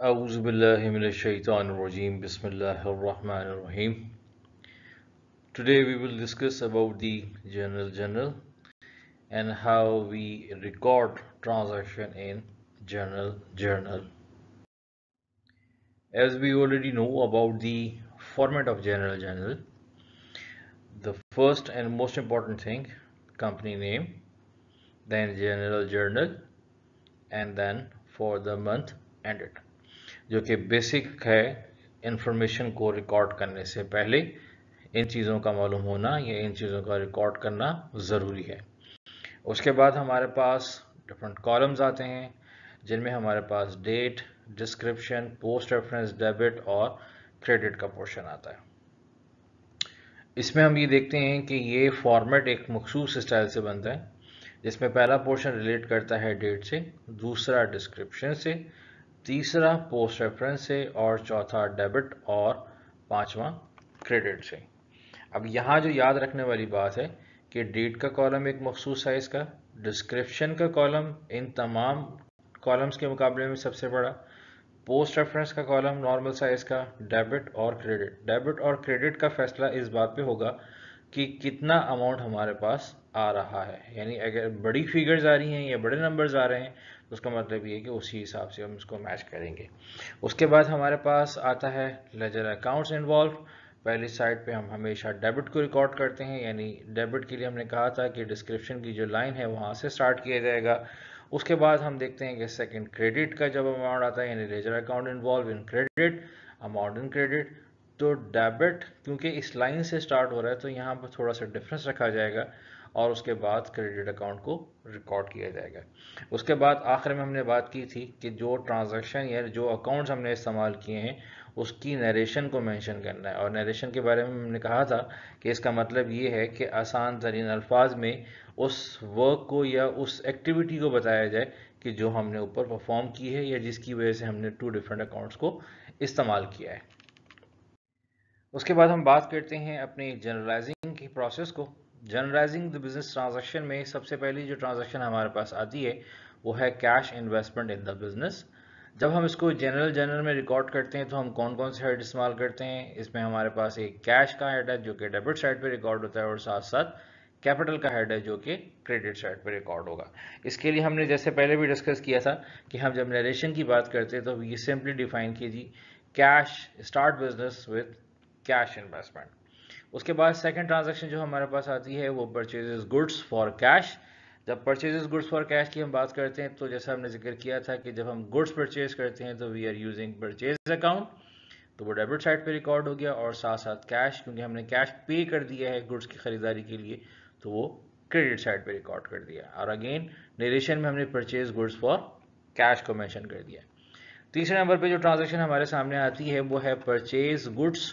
أعوذ بالله من الشaitan rajim Bismillah ar-Rahman ar-Rahim Today we will discuss about the general journal and how we record transaction in general journal As we already know about the format of general journal the first and most important thing company name then general journal and then for the month ended जो कि basic है information को record करने से पहले इन चीज़ों का मालूम होना या इन चीज़ों का रिकॉर्ड करना ज़रूरी है उसके बाद हमारे पास डिफरेंट कॉलम्स आते हैं जिनमें हमारे पास date description post reference debit और क्रेडिट का पोर्शन आता है इसमें हम ये देखते हैं कि ये फॉर्मेट एक मखसूस स्टाइल से बनता है जिसमें पहला पोर्शन रिलेट करता है डेट से दूसरा डिस्क्रिप्शन से तीसरा पोस्ट रेफरेंस से और चौथा डेबिट और पांचवा क्रेडिट से अब यहाँ जो याद रखने वाली बात है कि डेट का कॉलम एक मखसूस साइज़ का डिस्क्रिप्शन का कॉलम इन तमाम कॉलम्स के मुकाबले में सबसे बड़ा पोस्ट रेफरेंस का कॉलम नॉर्मल साइज़ का डेबिट और क्रेडिट डेबिट और क्रेडिट का फैसला इस बात पे होगा कि कितना अमाउंट हमारे पास आ रहा है यानी अगर बड़ी फिगर्स आ रही हैं या बड़े नंबर्स आ रहे हैं उसका मतलब ये है कि उसी हिसाब से हम इसको मैच करेंगे उसके बाद हमारे पास आता है लेजर अकाउंट्स इन्वॉल्व पहली साइड पे हम हमेशा डेबिट को रिकॉर्ड करते हैं यानी डेबिट के लिए हमने कहा था कि डिस्क्रिप्शन की जो लाइन है वहाँ से स्टार्ट किया जाएगा उसके बाद हम देखते हैं कि सेकेंड क्रेडिट का जब अमाउंट आता है यानी लेजर अकाउंट इन्वॉल्व इन क्रेडिट अमाउंट इन क्रेडिट तो डेबिट क्योंकि इस लाइन से स्टार्ट हो रहा है तो यहाँ पर थोड़ा सा डिफरेंस रखा जाएगा और उसके बाद क्रेडिट अकाउंट को रिकॉर्ड किया जाएगा उसके बाद आखिर में हमने बात की थी कि जो ट्रांजैक्शन या जो अकाउंट्स हमने इस्तेमाल किए हैं उसकी नरेशन को मेंशन करना है और नरेशन के बारे में हमने कहा था कि इसका मतलब ये है कि आसान तरीन अल्फाज में उस वर्क को या उस एक्टिविटी को बताया जाए कि जो हमने ऊपर परफॉर्म की है या जिसकी वजह से हमने टू डिफरेंट अकाउंट्स को इस्तेमाल किया है उसके बाद हम बात करते हैं अपने जनरलाइजिंग की प्रोसेस को जनरलाइजिंग द बिजनेस ट्रांजेक्शन में सबसे पहली जो ट्रांजेक्शन हमारे पास आती है वो है cash investment in the business जब हम इसको जनरल जनरल में रिकॉर्ड करते हैं तो हम कौन कौन से हेड इस्तेमाल करते हैं इसमें हमारे पास एक कैश का हेड है जो कि डेबिट साइड पर रिकॉर्ड होता है और साथ साथ कैपिटल का हेड है जो कि क्रेडिट साइड पर रिकॉर्ड होगा इसके लिए हमने जैसे पहले भी डिस्कस किया था कि हम जब नरेशन की बात करते हैं तो ये सिंपली डिफाइन कीजिए cash start business with cash investment उसके बाद सेकेंड ट्रांजेक्शन जो हमारे पास आती है वो परचेज गुड्स फॉर कैश जब परचेज गुड्स फॉर कैश की हम बात करते हैं तो जैसा हमने जिक्र किया था कि जब हम गुड्स परचेज करते हैं तो we are using purchase account तो वो डेबिट साइड पे रिकॉर्ड हो गया और साथ साथ कैश क्योंकि हमने कैश पे कर दिया है गुड्स की खरीदारी के लिए तो वो क्रेडिट साइड पे रिकॉर्ड कर दिया और अगेन नरेशन में हमने परचेज गुड्स फॉर कैश को मेंशन कर दिया तीसरे नंबर पे जो ट्रांजेक्शन हमारे सामने आती है वो है परचेज गुड्स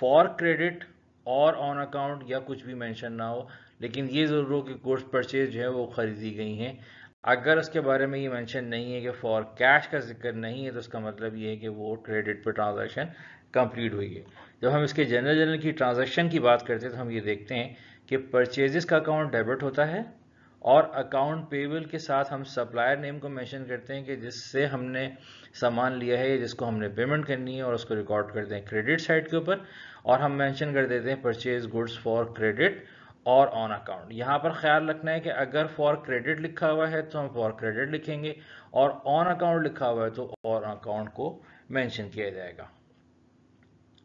फॉर क्रेडिट और ऑन अकाउंट या कुछ भी मेंशन ना हो लेकिन ये ज़रूर हो कि गुड्स परचेज जो है वो ख़रीदी गई हैं अगर उसके बारे में ये मेंशन नहीं है कि फॉर कैश का जिक्र नहीं है तो उसका मतलब ये है कि वो क्रेडिट पर ट्रांजेक्शन कंप्लीट हुई है जब हम इसके जनरल जनरल की ट्रांजेक्शन की बात करते हैं तो हम ये देखते हैं कि परचेजेस का अकाउंट डेबिट होता है और अकाउंट पेबल के साथ हम सप्लायर नेम को मेंशन करते हैं कि जिससे हमने सामान लिया है जिसको हमने पेमेंट करनी है और उसको रिकॉर्ड करते हैं क्रेडिट साइड के ऊपर और हम मेंशन कर देते हैं परचेज गुड्स फॉर क्रेडिट और ऑन अकाउंट यहाँ पर ख्याल रखना है कि अगर फॉर क्रेडिट लिखा हुआ है तो हम फॉर क्रेडिट लिखेंगे और ऑन अकाउंट लिखा हुआ है तो ऑन अकाउंट को मैंशन किया जाएगा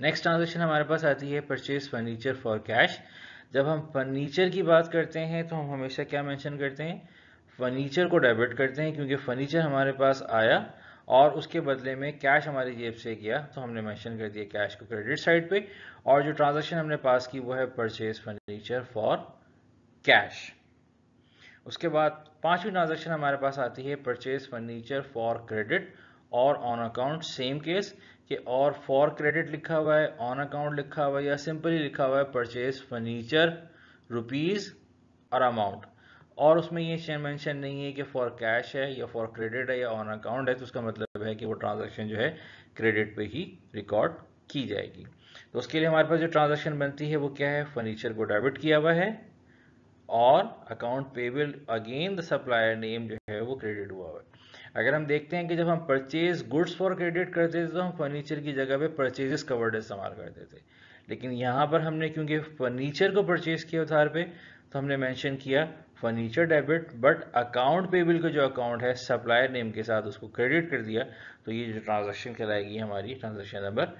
नेक्स्ट ट्रांजेक्शन हमारे पास आती है परचेज फर्नीचर फॉर कैश जब हम फर्नीचर की बात करते हैं तो हम हमेशा क्या मेंशन करते हैं फर्नीचर को डेबिट करते हैं क्योंकि फर्नीचर हमारे पास आया और उसके बदले में कैश हमारी जेब से गया तो हमने मेंशन कर दिया कैश को क्रेडिट साइड पे और जो ट्रांजैक्शन हमने पास की वो है परचेज फर्नीचर फॉर कैश उसके बाद पांचवी ट्रांजैक्शन हमारे पास आती है परचेज फर्नीचर फॉर क्रेडिट और ऑन अकाउंट सेम केस कि और फॉर क्रेडिट लिखा हुआ है ऑन अकाउंट लिखा हुआ है या सिंपली लिखा हुआ है परचेज फर्नीचर रुपीज़ और अमाउंट और उसमें ये मेंशन नहीं है कि फॉर कैश है या फॉर क्रेडिट है या ऑन अकाउंट है तो उसका मतलब है कि वो ट्रांजेक्शन जो है क्रेडिट पे ही रिकॉर्ड की जाएगी तो उसके लिए हमारे पास जो ट्रांजेक्शन बनती है वो क्या है फर्नीचर को डेबिट किया हुआ है और account payable again the supplier name जो है वो क्रेडिट हुआ हुआ है अगर हम देखते हैं कि जब हम परचेज गुड्स फॉर क्रेडिट करते थे तो हम फर्नीचर की जगह पे परचेजेस कवर्ड इस्तेमाल करते थे लेकिन यहाँ पर हमने क्योंकि फर्नीचर को परचेज किया उधार पे तो हमने मेंशन किया furniture debit but account payable का जो अकाउंट है सप्लायर नेम के साथ उसको क्रेडिट कर दिया तो ये जो ट्रांजेक्शन कहलाएगी हमारी ट्रांजेक्शन नंबर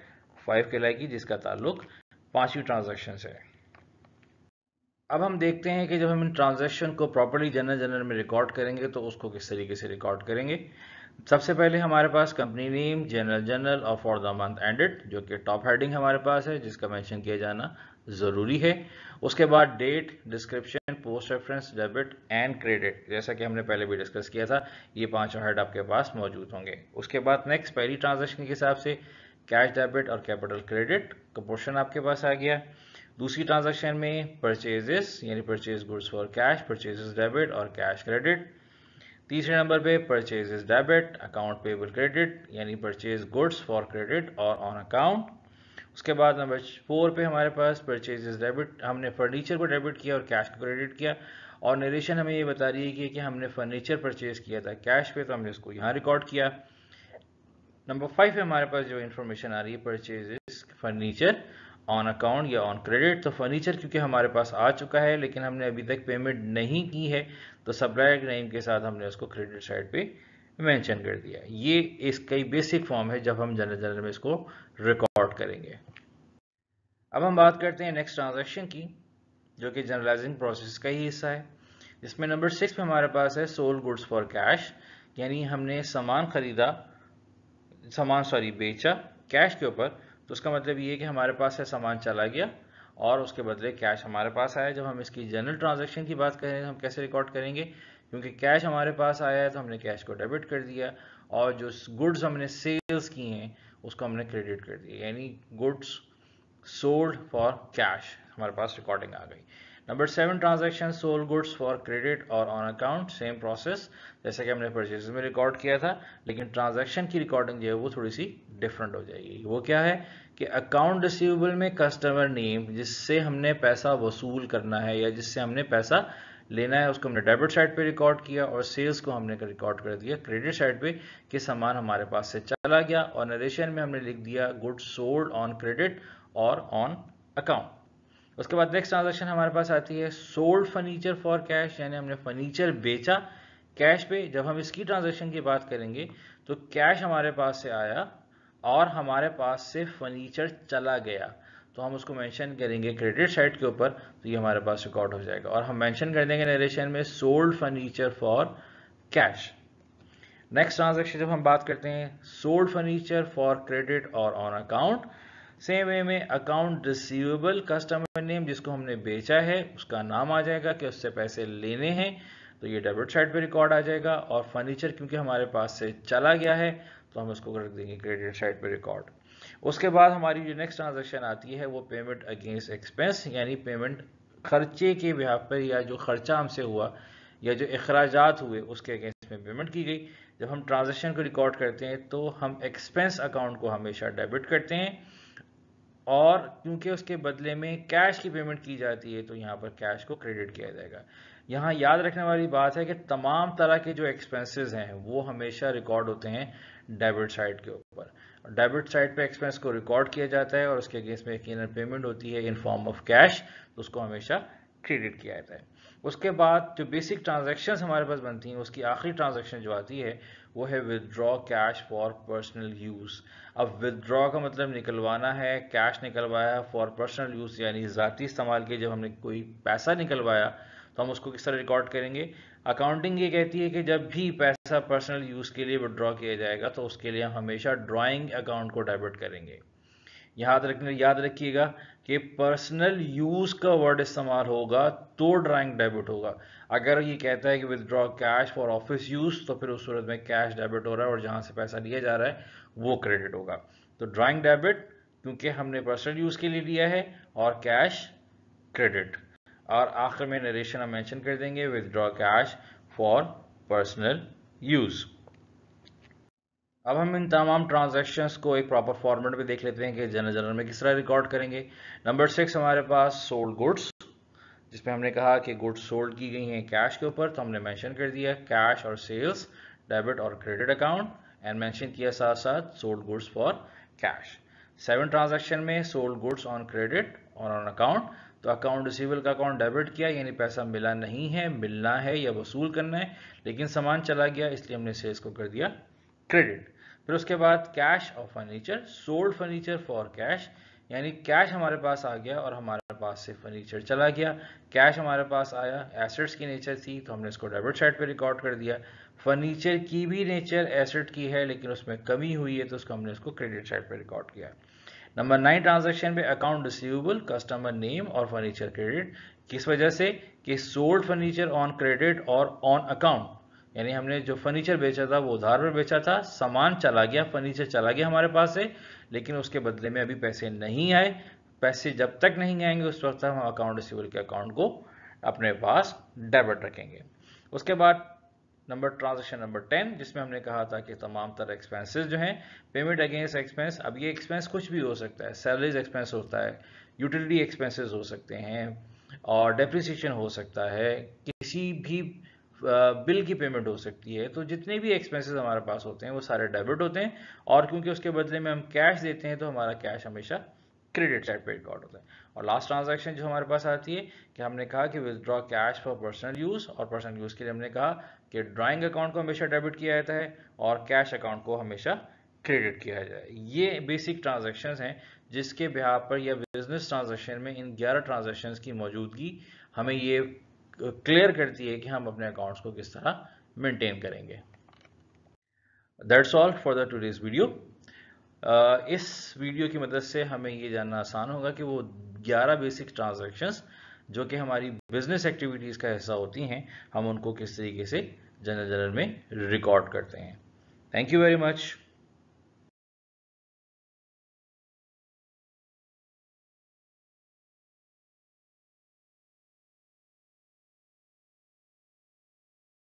फाइव कहलाएगी जिसका ताल्लुक पाँचवीं ट्रांजेक्शन से है अब हम देखते हैं कि जब हम इन ट्रांजेक्शन को प्रॉपरली जनरल जनरल में रिकॉर्ड करेंगे तो उसको किस तरीके से रिकॉर्ड करेंगे सबसे पहले हमारे पास कंपनी नेम जनरल जनरल और फॉर द मंथ एंडेड जो कि टॉप हेडिंग हमारे पास है जिसका मेंशन किया जाना ज़रूरी है उसके बाद date description post reference debit and credit जैसा कि हमने पहले भी डिस्कस किया था ये पांचों हेड आपके पास मौजूद होंगे उसके बाद नेक्स्ट पहली ट्रांजेक्शन के हिसाब से कैश डेबिट और कैपिटल क्रेडिट का पोर्शन आपके पास आ गया है दूसरी ट्रांजेक्शन में परचेजेस यानी purchase goods for cash purchases debit और कैश क्रेडिट तीसरे नंबर पे purchases debit account payable credit यानी परचेज गुड्स फॉर क्रेडिट और ऑन अकाउंट उसके बाद नंबर फोर पे हमारे पास परचेजेस डेबिट हमने फर्नीचर को डेबिट किया और कैश को क्रेडिट किया और नरेशन हमें ये बता रही है कि, कि हमने फर्नीचर परचेज किया था कैश पे तो हमने उसको यहाँ रिकॉर्ड किया नंबर फाइव पे हमारे पास जो इन्फॉर्मेशन आ रही है परचेजेस फर्नीचर ऑन अकाउंट या ऑन क्रेडिट तो फर्नीचर क्योंकि हमारे पास आ चुका है लेकिन हमने अभी तक पेमेंट नहीं की है तो सप्लायर नेम के साथ हमने उसको क्रेडिट साइड पे मेंशन कर दिया ये इसका ही बेसिक फॉर्म है जब हम जनरल जनरल में इसको रिकॉर्ड करेंगे अब हम बात करते हैं नेक्स्ट ट्रांजेक्शन की जो कि जनरलाइजिंग प्रोसेस का ही हिस्सा है जिसमें नंबर सिक्स में हमारे पास है सोल गुड्स फॉर कैश यानी हमने सामान खरीदा सामान सॉरी बेचा कैश के ऊपर तो उसका मतलब ये है कि हमारे पास से सामान चला गया और उसके बदले कैश हमारे पास आया जब हम इसकी जनरल ट्रांजेक्शन की बात करें हम कैसे रिकॉर्ड करेंगे क्योंकि कैश हमारे पास आया है तो हमने कैश को डेबिट कर दिया और जो गुड्स हमने सेल्स की हैं उसको हमने क्रेडिट कर दिया यानी गुड्स सोल्ड फॉर कैश हमारे पास रिकॉर्डिंग आ गई number seven transaction sold goods for credit और ऑन अकाउंट सेम प्रोसेस जैसे कि हमने परचेज में रिकॉर्ड किया था लेकिन ट्रांजेक्शन की रिकॉर्डिंग जो है वो थोड़ी सी डिफरेंट हो जाएगी वो क्या है कि अकाउंट रिसीवेबल में कस्टमर नेम जिससे हमने पैसा वसूल करना है या जिससे हमने पैसा लेना है उसको हमने डेबिट साइड पे रिकॉर्ड किया और सेल्स को हमने रिकॉर्ड कर दिया क्रेडिट साइड पे कि सामान हमारे पास से चला गया और नरेशन में हमने लिख दिया गुड सोल्ड ऑन क्रेडिट और ऑन अकाउंट उसके बाद नेक्स्ट ट्रांजेक्शन हमारे पास आती है सोल्ड फर्नीचर फॉर कैश यानी हमने फर्नीचर बेचा कैश पे जब हम इसकी ट्रांजेक्शन की बात करेंगे तो कैश हमारे पास से आया और हमारे पास से फर्नीचर चला गया तो हम उसको मेंशन करेंगे क्रेडिट साइड के ऊपर तो ये हमारे पास रिकॉर्ड हो जाएगा और हम मेंशन कर देंगे नरेशन में sold furniture for cash next transaction जब हम बात करते हैं सोल्ड फर्नीचर फॉर क्रेडिट और ऑन अकाउंट सेम वे में अकाउंट रिसीवेबल कस्टमर नेम जिसको हमने बेचा है उसका नाम आ जाएगा कि उससे पैसे लेने हैं तो ये डेबिट साइड पे रिकॉर्ड आ जाएगा और फर्नीचर क्योंकि हमारे पास से चला गया है तो हम उसको रख देंगे क्रेडिट साइड पे रिकॉर्ड उसके बाद हमारी जो नेक्स्ट ट्रांजेक्शन आती है वो पेमेंट अगेंस्ट एक्सपेंस यानी पेमेंट खर्चे के बिहाफ पर या जो खर्चा हमसे हुआ या जो अखराज हुए उसके अगेंस्ट में पेमेंट की गई जब हम ट्रांजेक्शन को रिकॉर्ड करते हैं तो हम एक्सपेंस अकाउंट को हमेशा डेबिट करते हैं और क्योंकि उसके बदले में कैश की पेमेंट की जाती है तो यहाँ पर कैश को क्रेडिट किया जाएगा यहाँ याद रखने वाली बात है कि तमाम तरह के जो एक्सपेंसेस हैं वो हमेशा रिकॉर्ड होते हैं डेबिट साइड के ऊपर डेबिट साइड पे एक्सपेंस को रिकॉर्ड किया जाता है और उसके अगेंस्ट में यकीन पेमेंट होती है इन फॉर्म ऑफ कैश तो उसको हमेशा क्रेडिट किया जाता है उसके बाद जो बेसिक ट्रांजेक्शन हमारे पास बनती हैं उसकी आखिरी ट्रांजेक्शन जो आती है वो है withdraw cash for personal use अब विदड्रॉ का मतलब निकलवाना है कैश निकलवाया फॉर पर्सनल यूज़ यानी ज़ाती इस्तेमाल के जब हमने कोई पैसा निकलवाया तो हम उसको किस तरह रिकॉर्ड करेंगे अकाउंटिंग ये कहती है कि जब भी पैसा पर्सनल यूज़ के लिए विदड्रॉ किया जाएगा तो उसके लिए हम हमेशा ड्राइंग अकाउंट को डेबिट करेंगे याद रखने याद रखिएगा कि पर्सनल यूज का वर्ड इस्तेमाल होगा तो ड्राइंग डेबिट होगा अगर ये कहता है कि withdraw cash for office use तो फिर उस सूरत में कैश डेबिट हो रहा है और जहां से पैसा लिया जा रहा है वो क्रेडिट होगा तो ड्राइंग डेबिट क्योंकि हमने पर्सनल यूज के लिए लिया है और कैश क्रेडिट और आखिर में नरेशन हम मैंशन कर देंगे withdraw cash for personal use अब हम इन तमाम ट्रांजेक्शन्स को एक प्रॉपर फॉर्मेट में देख लेते हैं कि जनरल जनरल में किस तरह रिकॉर्ड करेंगे नंबर सिक्स हमारे पास सोल्ड गुड्स जिसमें हमने कहा कि गुड्स सोल्ड की गई हैं कैश के ऊपर तो हमने मैंशन कर दिया कैश और सेल्स डेबिट और क्रेडिट अकाउंट एंड मैंशन किया साथ साथ sold goods for cash seven transaction में सोल्ड गुड्स ऑन क्रेडिट और ऑन अकाउंट तो अकाउंट रिसीवल का अकाउंट डेबिट किया यानी पैसा मिला नहीं है मिलना है या वसूल करना है लेकिन सामान चला गया इसलिए हमने सेल्स को कर दिया क्रेडिट फिर उसके बाद कैश और furniture sold furniture for cash यानी कैश हमारे पास आ गया और हमारे पास से फर्नीचर चला गया कैश हमारे पास आया एसेट्स की नेचर थी तो हमने इसको डेबिट साइड पे रिकॉर्ड कर दिया फर्नीचर की भी नेचर एसेट की है लेकिन उसमें कमी हुई है तो उसको हमने उसको क्रेडिट साइड पे रिकॉर्ड किया नंबर नाइन ट्रांजेक्शन में अकाउंट रिसीवेबल कस्टमर नेम और फर्नीचर क्रेडिट किस वजह से कि सोल्ड फर्नीचर ऑन क्रेडिट और ऑन अकाउंट यानी हमने जो फर्नीचर बेचा था वो उधार पर बेचा था सामान चला गया फर्नीचर चला गया हमारे पास से लेकिन उसके बदले में अभी पैसे नहीं आए पैसे जब तक नहीं आएंगे उस वक्त हम अकाउंट रिसीवर के अकाउंट को अपने पास डेबिट रखेंगे उसके बाद नंबर ट्रांजेक्शन नंबर टेन जिसमें हमने कहा था कि तमाम तरह एक्सपेंसेस जो हैं पेमेंट अगेंस्ट एक्सपेंस अब ये एक्सपेंस कुछ भी हो सकता है सैलरीज एक्सपेंस होता है यूटिलिटी एक्सपेंसेस हो सकते हैं और डेप्रिसिएशन हो सकता है किसी भी बिल की पेमेंट हो सकती है तो जितने भी एक्सपेंसेस हमारे पास होते हैं वो सारे डेबिट होते हैं और क्योंकि उसके बदले में हम कैश देते हैं तो हमारा कैश हमेशा क्रेडिट साइड पे रिकॉर्ड होता है और लास्ट ट्रांजैक्शन जो हमारे पास आती है कि हमने कहा कि withdraw cash for personal use और पर्सनल यूज़ के लिए हमने कहा कि ड्राइंग अकाउंट को हमेशा डेबिट किया जाता है और कैश अकाउंट को हमेशा क्रेडिट किया जाए ये बेसिक ट्रांजेक्शन हैं जिसके बिहार पर या बिजनेस ट्रांजेक्शन में इन ग्यारह ट्रांजेक्शन की मौजूदगी हमें ये क्लियर करती है कि हम अपने अकाउंट्स को किस तरह मेंटेन करेंगे that's all for the today's video इस वीडियो की मदद से हमें ये जानना आसान होगा कि वो 11 बेसिक ट्रांजैक्शंस जो कि हमारी बिजनेस एक्टिविटीज़ का हिस्सा होती हैं हम उनको किस तरीके से जनरल जनरल में रिकॉर्ड करते हैं थैंक यू वेरी मच